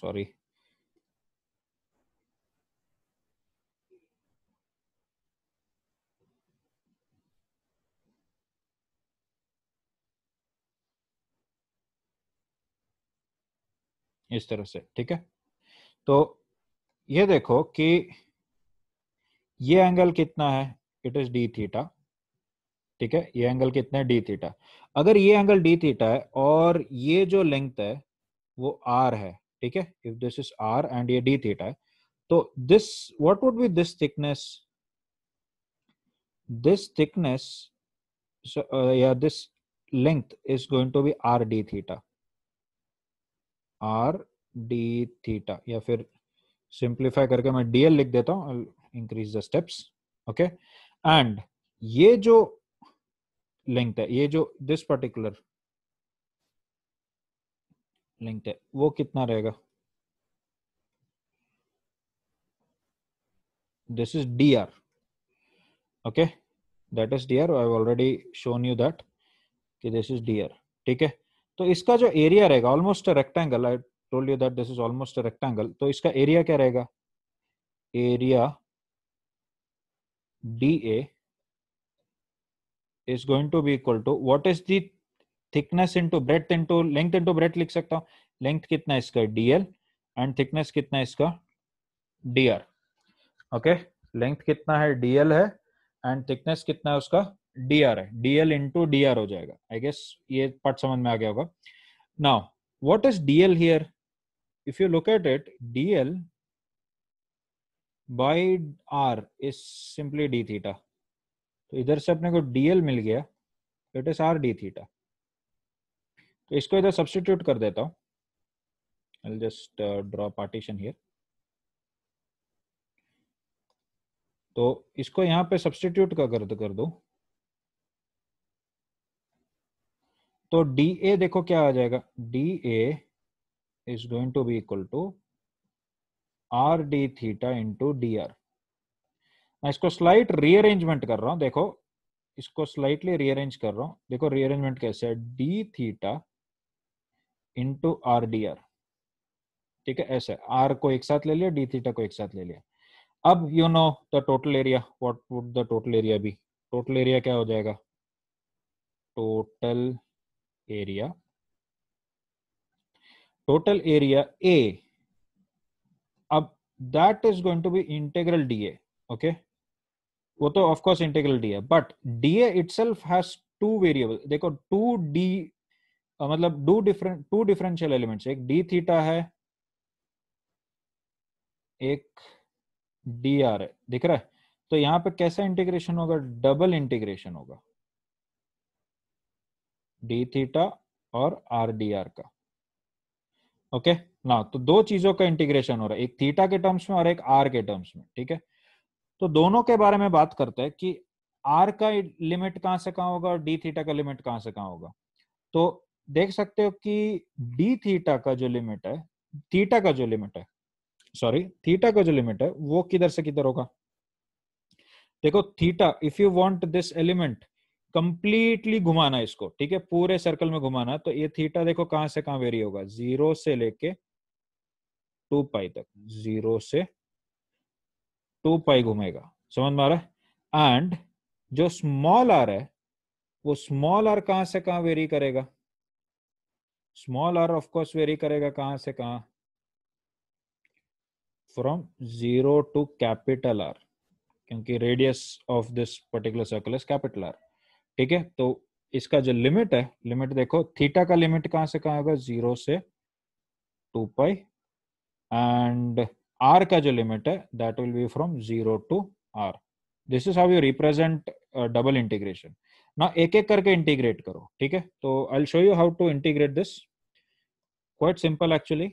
सॉरी इस तरह से ठीक है तो ये देखो कि ये एंगल कितना है इट इज डी थीटा ठीक है ये एंगल कितना है डी थीटा अगर ये एंगल डी थीटा है और ये जो लेंथ है वो आर है ठीक है if this is r and ये डी थीटा है तो this what would be this thickness this thickness या this length is going to be r d theta r d theta या फिर सिंप्लीफाई करके मैं डीएल लिख देता हूं increase the steps okay and ये जो लेंथ है ये जो दिस पर्टिकुलर लेंथ है वो कितना रहेगा is d r okay that is d r I already shown you that कि दिस इज आर ठीक है तो इसका जो एरिया रहेगा almost rectangle I told you that this is almost rectangle तो इसका एरिया क्या रहेगा area d A is going to be equal to what is the thickness into breadth into length into breadth लिख सकता हूँ length कितना इसका dl and thickness कितना इसका dr ओके okay? length कितना है dl है and thickness कितना है उसका dr है dl into dr हो जाएगा आई गेस ये पार्ट समझ में आ गया होगा now what is dl here if you look at it dl by r is simply d theta तो इधर से अपने को डीएल मिल गया it is r d theta तो इसको इधर सब्सटीट्यूट कर देता हूं I will just draw partition here तो इसको यहां पे सब्सटीट्यूट का कर कर दो तो डी ए देखो क्या आ जाएगा d A is going to be equal to r d theta into d r मैं इसको स्लाइट रीअरेंजमेंट कर रहा हूं देखो इसको स्लाइटली रीअरेंज कर रहा हूं देखो रीअरेंजमेंट कैसे है d theta into r d r ठीक है ऐसे आर को एक साथ ले लिया डी थीटा को एक साथ ले लिया अब you know the total area what would the total area भी टोटल एरिया क्या हो जाएगा total area total area A अब that is going to be integral dA. Okay. वो तो ऑफ कोर्स इंटीग्रल डी है but d A itself has two variable देखो two d मतलब two different two differential elements एक डी थीटा है एक D R है दिख रहा है तो यहां पे कैसा इंटीग्रेशन होगा डबल इंटीग्रेशन होगा डी थीटा और आर डी आर का ओके okay? ना तो दो चीजों का इंटीग्रेशन हो रहा है एक थीटा के टर्म्स में और एक आर के टर्म्स में ठीक है तो दोनों के बारे में बात करते हैं कि आर का लिमिट कहां से कहां होगा और डी थीटा का लिमिट कहां से कहां होगा तो देख सकते हो कि डी थीटा का जो लिमिट है थीटा का जो लिमिट है सॉरी थीटा का जो लिमिट है वो किधर से किधर होगा देखो theta if you want this element completely घुमाना इसको ठीक है पूरे सर्कल में घुमाना तो ये थीटा देखो कहां से कहां वेरी होगा जीरो से लेके टू पाई तक जीरो से टू पाई घूमेगा समझ में आ रहा है एंड जो स्मॉल आर है वो स्मॉल आर कहां से कहां वेरी करेगा small r of course vary करेगा कहां से कहां from zero to capital r क्योंकि radius of this particular circle is capital r ठीक है तो इसका जो लिमिट है लिमिट देखो थीटा का लिमिट कहां से कहां होगा जीरो से टू पाई एंड r का जो लिमिट है that will be from zero to r this is how you represent double integration ना एक एक करके इंटीग्रेट करो ठीक है तो I show you how to integrate this quite simple actually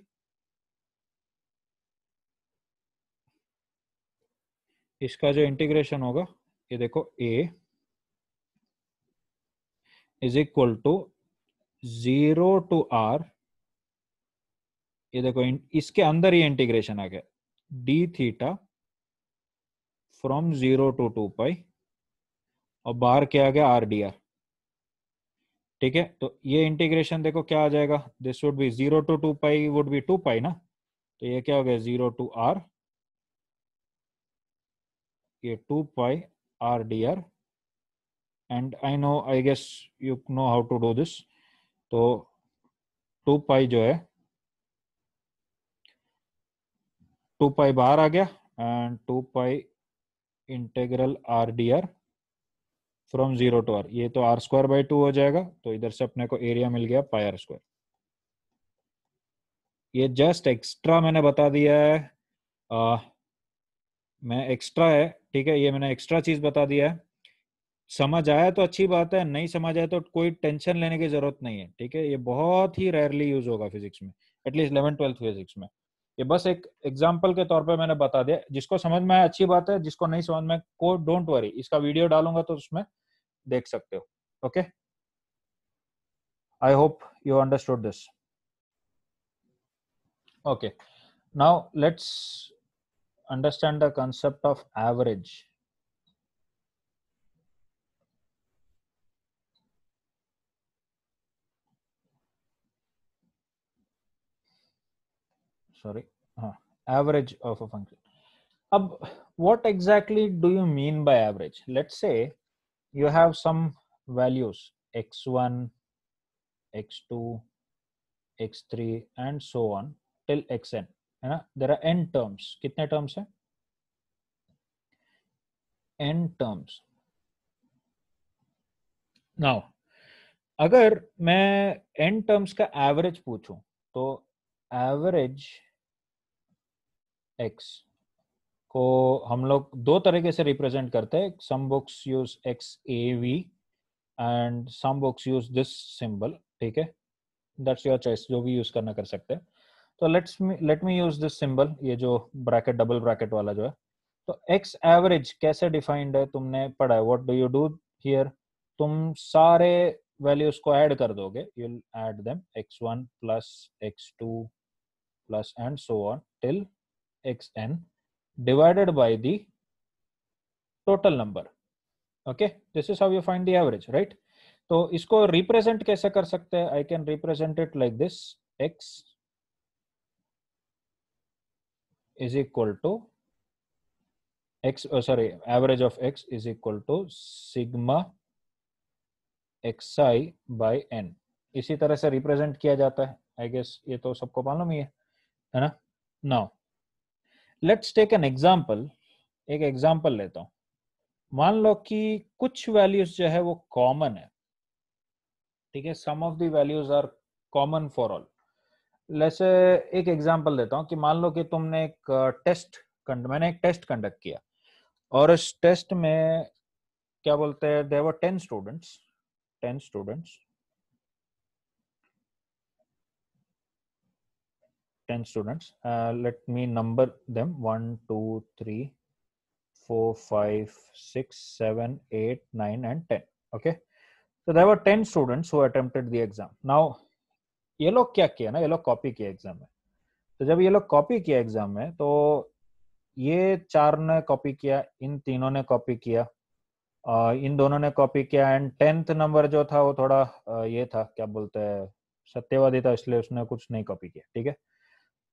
इसका जो इंटीग्रेशन होगा ये देखो a is equal to zero to r ये देखो इसके अंदर ये इंटीग्रेशन आ गया d theta from zero to two pi और बाहर क्या आ गया आर डी आर ठीक है तो ये इंटीग्रेशन देखो क्या आ जाएगा this would be zero to two pi would be two pi ना तो ये क्या हो गया जीरो टू आर ये two pi r d r and I know I guess you know how to do this तो टू पाई जो है टू पाई बाहर आ गया and two pi integral r d r from zero to r ये तो are square by two हो जाएगा तो इधर से अपने को एरिया मिल गया पाई आर स्क्वायर ये जस्ट एक्स्ट्रा मैंने बता दिया है आ, मैं एक्स्ट्रा है ठीक है ये मैंने एक्स्ट्रा चीज बता दिया है समझ आया तो अच्छी बात है नहीं समझ आया तो कोई टेंशन लेने की जरूरत नहीं है ठीक है ये बहुत ही रेयरली यूज होगा फिजिक्स में एटलीस्ट इलेवन ट्वेल्थ फिजिक्स में ये बस एक एग्जाम्पल के तौर पे मैंने बता दिया जिसको समझ में आया अच्छी बात है जिसको नहीं समझ में को डोंट वरी इसका वीडियो डालूंगा तो उसमें देख सकते हो okay I hope you understood this okay now let's understand the concept of average sorry uh, average of a function Ab, what exactly do you mean by average let's say you have some values x1 x2 x3 and so on till xn है ना there are n terms कितने terms हैं n terms now अगर मैं N terms का average पूछूं तो average x को हम लोग दो तरीके से रिप्रेजेंट करते हैं some books use x a v and some books use this symbol ठीक है दैट्स योर चॉइस जो भी यूज करना कर सकते हैं तो let's let me use this symbol ये जो ब्रैकेट डबल ब्रैकेट वाला जो है तो एक्स एवरेज कैसे डिफाइंड है तुमने पढ़ा है what do you do here तुम सारे वैल्यूज को ऐड कर दोगे you add them x one plus x two plus and so on till x n divided by the total number okay this is how you find the average right तो इसको represent कैसे कर सकते हैं I can represent it like this x is equal to x sorry average of x is equal to sigma x i by n इसी तरह से represent किया जाता है आई गेस ये तो सबको मालूम ही है है ना now let's take an example एक एग्जाम्पल लेता हूं मान लो कि कुछ वैल्यूज जो है वो कॉमन है ठीक है some of the values are common for all जैसे एक एग्जाम्पल देता हूँ कि मान लो कि तुमने एक टेस्ट uh, मैंने एक टेस्ट कंडक्ट किया और इस टेस्ट में क्या बोलते हैं they were ten students ten students 10 students. Uh, let me number them 1, 2, 3, 4, 5, 6, 7, 8, 9, and 10. Okay. So there were 10 students who attempted the exam. Now, ये लोग क्या किया ना ये लोग कॉपी किया एग्जाम में तो जब ये लोग कॉपी किया एग्जाम में तो ये चार ने कॉपी किया इन तीनों ने कॉपी किया uh, इन दोनों ने कॉपी किया एंड टेंथ नंबर जो था वो थोड़ा uh, ये था क्या बोलते हैं सत्यवादी था इसलिए उसने कुछ नहीं कॉपी किया ठीक है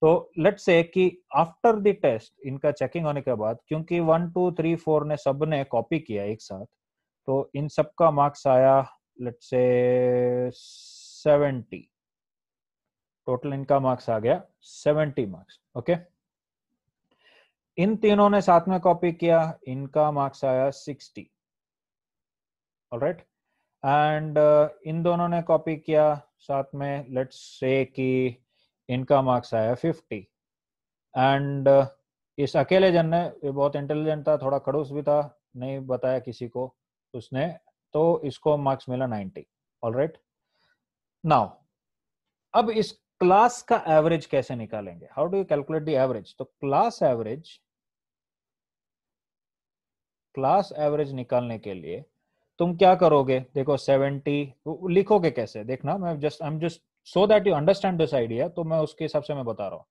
तो लेट से कि आफ्टर द टेस्ट इनका चेकिंग होने के बाद क्योंकि वन टू थ्री फोर ने सब ने कॉपी किया एक साथ तो इन सबका मार्क्स आया लेट से सेवेंटी टोटल इनका मार्क्स आ गया सेवेंटी मार्क्स ओके इन तीनों ने साथ में कॉपी किया इनका मार्क्स आया सिक्सटी राइट एंड इन दोनों ने कॉपी किया साथ में लेट्स से कि इनका मार्क्स आया फिफ्टी एंड uh, इस अकेले जन ने ये बहुत इंटेलिजेंट था थोड़ा खड़ूस भी था नहीं बताया किसी को उसने तो इसको मार्क्स मिला नाइनटी ऑल राइट नाउ अब इस क्लास का एवरेज कैसे निकालेंगे how do you calculate the average तो क्लास एवरेज क्लास एवरेज निकालने के लिए तुम क्या करोगे देखो सेवेंटी लिखोगे कैसे देखना मैं just I am just so that you understand this idea तो मैं उसके हिसाब से मैं बता रहा हूँ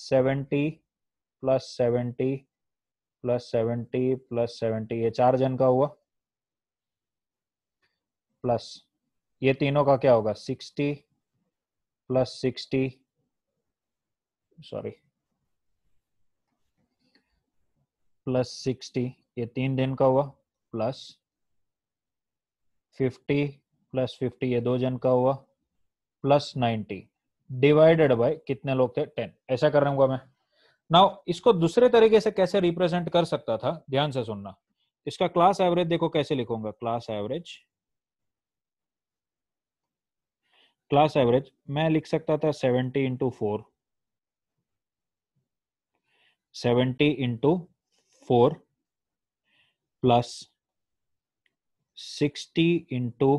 seventy plus seventy plus seventy plus seventy ये चार जन का हुआ प्लस ये तीनों का क्या होगा sixty plus sixty sorry plus sixty ये तीन दिन का हुआ प्लस फिफ्टी प्लस फिफ्टी ये दो जन का हुआ प्लस नाइनटी डिवाइडेड बाय कितने लोग थे टेन ऐसा कर रहा मैं नाउ इसको दूसरे तरीके से कैसे रिप्रेजेंट कर सकता था ध्यान से सुनना इसका क्लास एवरेज देखो कैसे लिखूंगा क्लास एवरेज क्लास एवरेज मैं लिख सकता था seventy into four seventy into four plus sixty into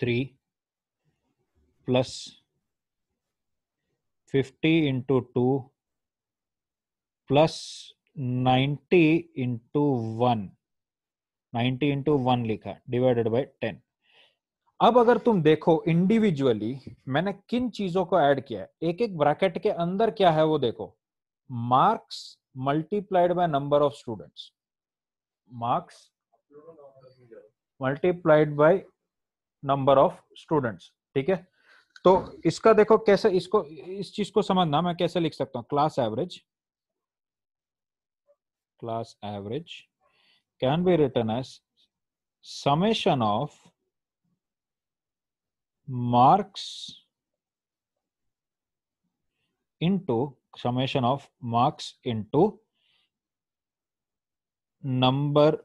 three plus fifty into two plus ninety into one ninety into one लिखा डिवाइडेड बाय टेन अब अगर तुम देखो इंडिविजुअली मैंने किन चीजों को ऐड किया है एक एक ब्रैकेट के अंदर क्या है वो देखो marks multiplied by number of students marks multiplied by number of students ठीक है तो इसका देखो कैसे इसको इस चीज को समझना मैं कैसे लिख सकता हूं class average class average can be written as summation of marks into summation of marks into number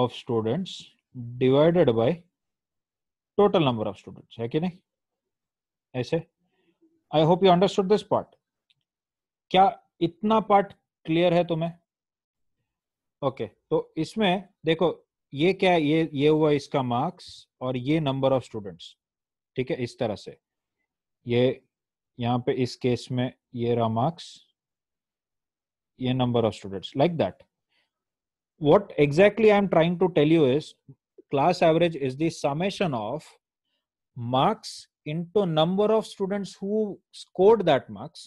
of students divided by total number of students है कि नहीं ऐसे I hope you understood this part क्या इतना part clear है तुम्हें okay okay, तो इसमें देखो ये क्या है ये ये हुआ इसका मार्क्स और ये नंबर ऑफ स्टूडेंट्स ठीक है इस तरह से ये यहाँ पे इस केस में ये रहा मार्क्स ये number of students like that what exactly i'm trying to tell you is class average is the summation of marks into number of students who scored that marks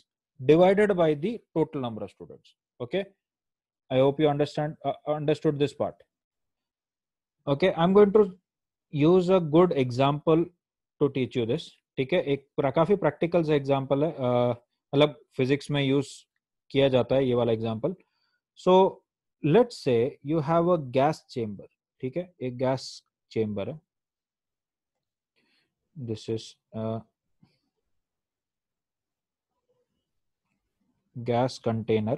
divided by the total number of students okay i hope you understand uh, understood this part okay i'm going to use a good example to teach you this ठीक है एक काफी practical सा example है मतलब physics में use किया जाता है ये वाला example so let's say you have a gas chamber ठीक है एक गैस चेंबर है this is a gas container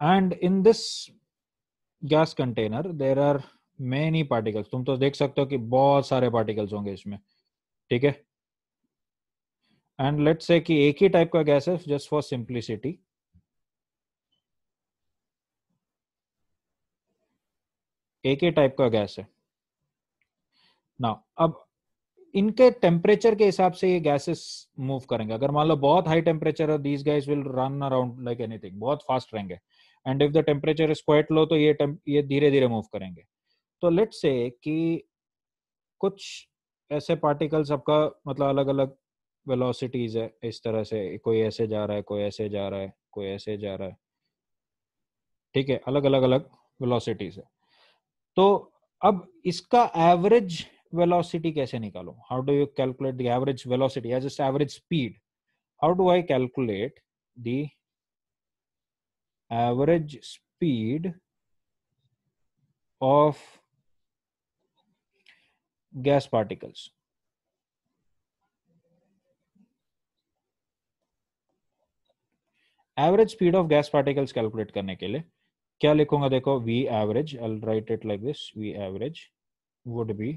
and in this gas container there are many particles tum to dekh sakte ho ki bahut sare particles honge isme theek hai and let's say ki ek hi type ka gas hai just for simplicity एक ही type का gas है now अब इनके temperature के हिसाब से ये गैसेस मूव करेंगे अगर मान लो बहुत हाई टेम्परेचर है these gas will run around like anything बहुत फास्ट रहेंगे and if the temperature is quite low तो ये ये धीरे धीरे मूव करेंगे तो लेट से कि कुछ ऐसे पार्टिकल्स आपका मतलब अलग अलग वेलोसिटीज है इस तरह से कोई ऐसे जा रहा है कोई ऐसे जा रहा है कोई ऐसे जा रहा है ठीक है अलग अलग अलग वेलोसिटीज है तो अब इसका एवरेज वेलोसिटी कैसे निकालो how do you calculate the average velocity या just average speed how do I calculate the average speed of gas particles average speed of gas particles calculate करने के लिए क्या लिखूंगा देखो v average I write it like this v average would be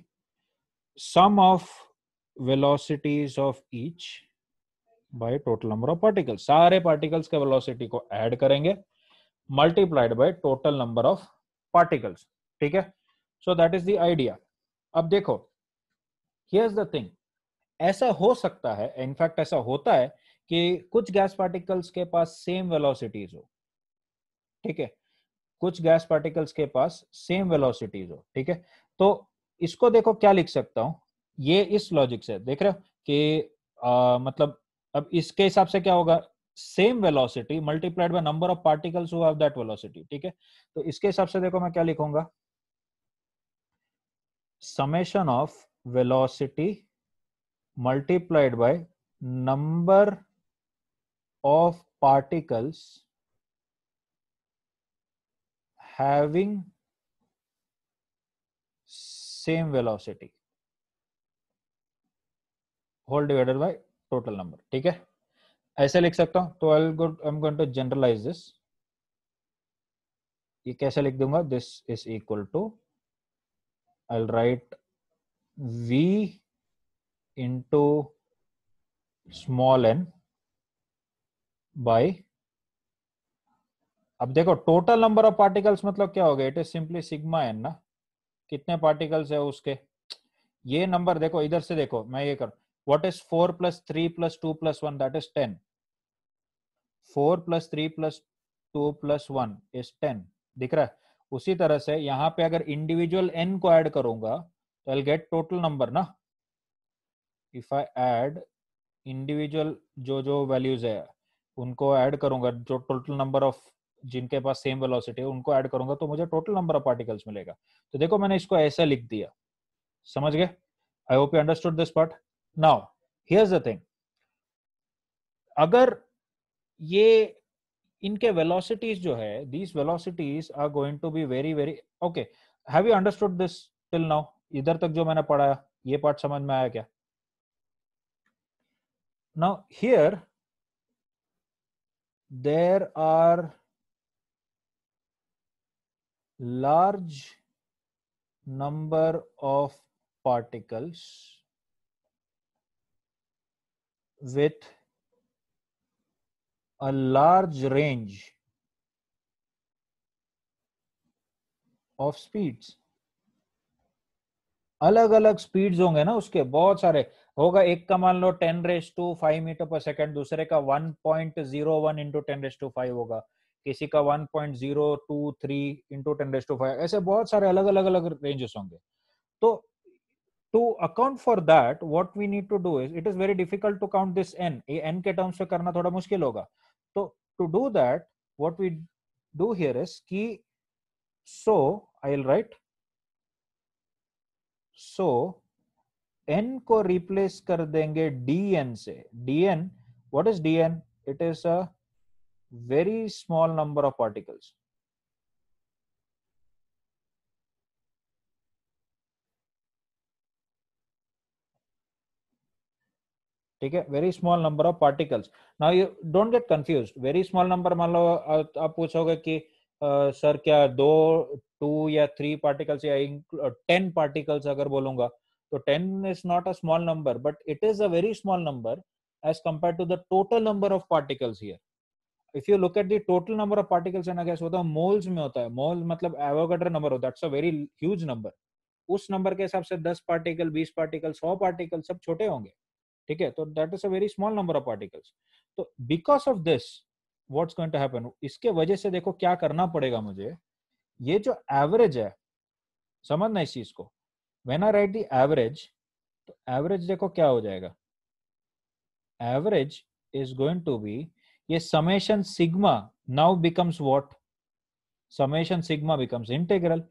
sum of velocities of each by total number of particles सारे particles के velocity को add करेंगे multiplied by total number of particles ठीक है so that is the idea अब देखो here's the thing ऐसा हो सकता है इनफैक्ट ऐसा होता है कि कुछ गैस पार्टिकल्स के पास सेम वेलोसिटीज हो ठीक है कुछ गैस पार्टिकल्स के पास सेम वेलोसिटीज हो ठीक है तो इसको देखो क्या लिख सकता हूँ ये इस लॉजिक से देख रहे हो कि आ, मतलब अब इसके हिसाब से क्या होगा same velocity multiplied by number of particles हुआ दैट वेलोसिटी ठीक है तो इसके हिसाब से देखो मैं क्या लिखूंगा summation of velocity multiplied by number of particles having same velocity whole divided by total number ठीक है ऐसे लिख सकता हूं तो I I am going to generalize this ये कैसे लिख दूंगा this is equal to I write v into small n by अब देखो टोटल नंबर ऑफ पार्टिकल्स मतलब क्या हो गया it is simply sigma n ना कितने पार्टिकल्स है उसके ये नंबर देखो इधर से देखो मैं ये कर what is four plus three plus two plus one that is ten four plus three plus two plus one is ten दिख रहा है उसी तरह से यहाँ पे अगर इंडिविजुअल एन को ऐड करूंगा तो आई गेट टोटल नंबर ना इफ आई ऐड इंडिविजुअल जो जो वैल्यूज है उनको ऐड करूंगा जो टोटल नंबर ऑफ जिनके पास सेम वेलोसिटी है उनको ऐड करूंगा तो मुझे टोटल नंबर ऑफ पार्टिकल्स मिलेगा तो देखो मैंने इसको ऐसा लिख दिया समझ गए I hope you understood this part now here's the thing अगर ये इनके वेलोसिटीज जो है these velocities are going to be very very okay have you understood this till now इधर तक जो मैंने पढ़ाया ये पार्ट समझ में आया क्या now here there are large number of particles with a large range of speeds अलग अलग स्पीड्स होंगे ना उसके बहुत सारे होगा एक का मान लो ten raise to five metre per second दूसरे का one point zero one into ten raise to five होगा किसी का point zero two three into ten raise to five ऐसे बहुत सारे अलग अलग अलग रेंजेस होंगे तो to account for that what we need to do is it is very difficult to count this n ये एन के टर्म्स में करना थोड़ा मुश्किल होगा तो to do that what we do here is की so I will write so n को रिप्लेस कर देंगे डी एन से d n what is d n it is a very small number of particles ठीक है very small number of particles now you don't get confuse very small number मान लो आप पूछोगे कि सर सर क्या दो टू या थ्री पार्टिकल्स या टेन पार्टिकल्स अगर बोलूंगा तो ten is not a small number but it is a very small number as compare to the total number of particles here if you look at the total number of particles in a gas होता है moles में होता है मोल मतलब Avogadro number होता है very huge number उस number के हिसाब से 10 पार्टिकल 20 पार्टिकल 100 पार्टिकल सब छोटे होंगे ठीक है तो that is a very small number of particles तो because of this what's going to happen इसके वजह से देखो क्या करना पड़ेगा मुझे ये जो एवरेज है समझना इस चीज को when I write the average तो एवरेज देखो क्या हो जाएगा average is going to be ये summation sigma now becomes what summation sigma becomes integral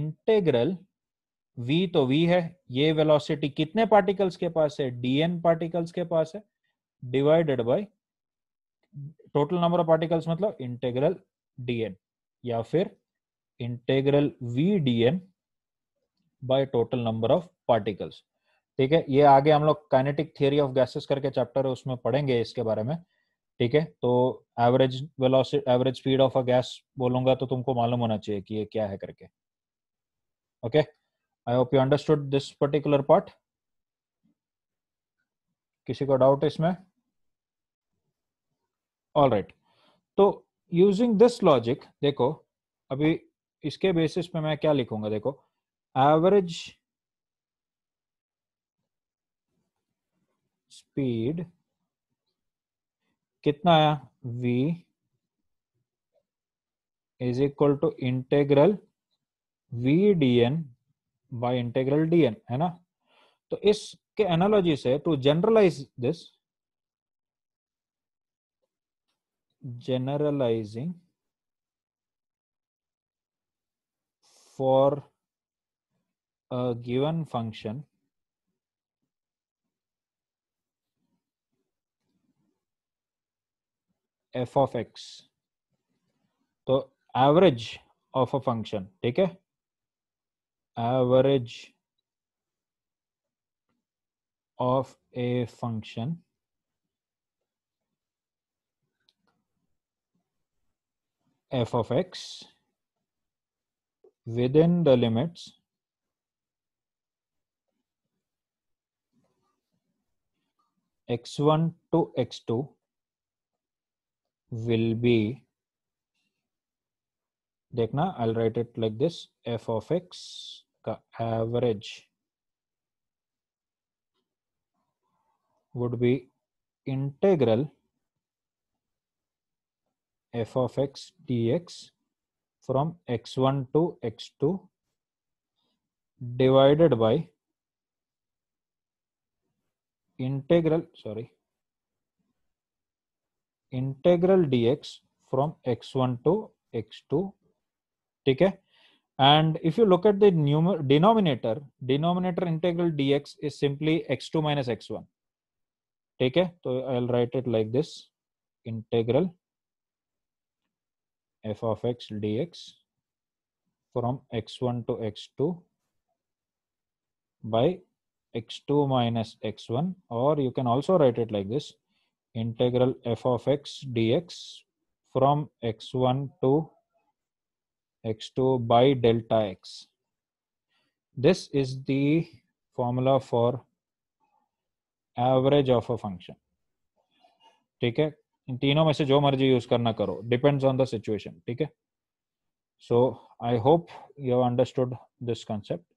integral v तो v है ये वेलोसिटी कितने पार्टिकल्स के पास है dn पार्टिकल्स के पास है divided by total number of particles मतलब इंटेग्रल dn या फिर इंटेग्रल v dn बाय टोटल नंबर ऑफ पार्टिकल्स ठीक है ये आगे हम लोग काइनेटिक थियरी ऑफ गैसेस करके चैप्टर है उसमें पढ़ेंगे इसके बारे में ठीक है तो average velocity average speed of a gas बोलूंगा तो तुमको मालूम होना चाहिए कि ये क्या है करके okay I hope you understood this particular part किसी को डाउट है इसमें ऑल राइट right. तो यूजिंग दिस लॉजिक देखो अभी इसके बेसिस पे मैं क्या लिखूंगा देखो एवरेज स्पीड कितना आया v is equal to integral v d n by integral d n है ना तो इसके एनालॉजी से to generalize this generalizing for a given function f of x so average of a function take average of a function f of x within the limits x1 to x2 will be Dekna, I'll write it like this f of x the average would be integral f of x dx from x1 to x2 divided by integral sorry integral dx from x1 to x2 okay. and if you look at the numerator denominator denominator integral dx is simply x2 minus x1 Okay. So I'll write it like this integral f of x dx from x1 to x2 by x2 minus x1 or you can also write it like this integral f of x dx from x1 to x2 by delta x. This is the formula for average of a function ठीक है इन तीनों में से जो मर्जी use करना करो depends on the situation ठीक है so I hope you have understood this concept